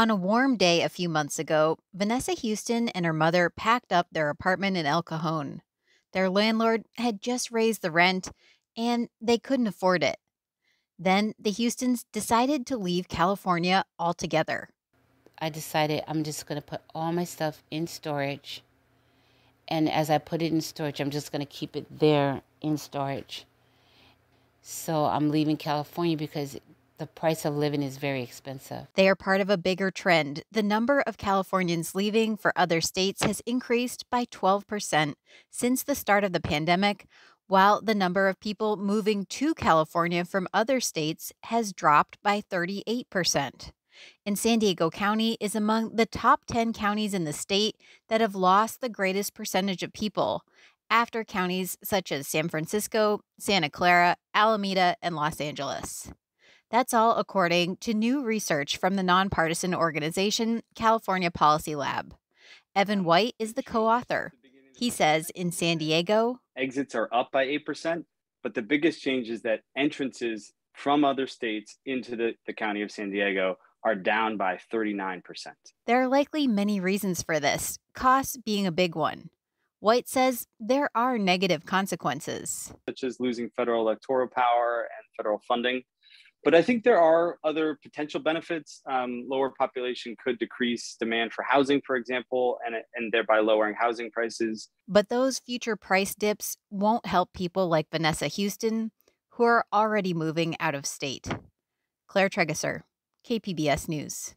On a warm day a few months ago, Vanessa Houston and her mother packed up their apartment in El Cajon. Their landlord had just raised the rent, and they couldn't afford it. Then the Houstons decided to leave California altogether. I decided I'm just going to put all my stuff in storage. And as I put it in storage, I'm just going to keep it there in storage. So I'm leaving California because the price of living is very expensive. They are part of a bigger trend. The number of Californians leaving for other states has increased by 12% since the start of the pandemic, while the number of people moving to California from other states has dropped by 38%. And San Diego County is among the top 10 counties in the state that have lost the greatest percentage of people, after counties such as San Francisco, Santa Clara, Alameda, and Los Angeles. That's all according to new research from the nonpartisan organization California Policy Lab. Evan White is the co author. He says in San Diego, exits are up by 8%, but the biggest change is that entrances from other states into the, the county of San Diego are down by 39%. There are likely many reasons for this, costs being a big one. White says there are negative consequences, such as losing federal electoral power and federal funding. But I think there are other potential benefits. Um, lower population could decrease demand for housing, for example, and, and thereby lowering housing prices. But those future price dips won't help people like Vanessa Houston, who are already moving out of state. Claire Tregesser, KPBS News.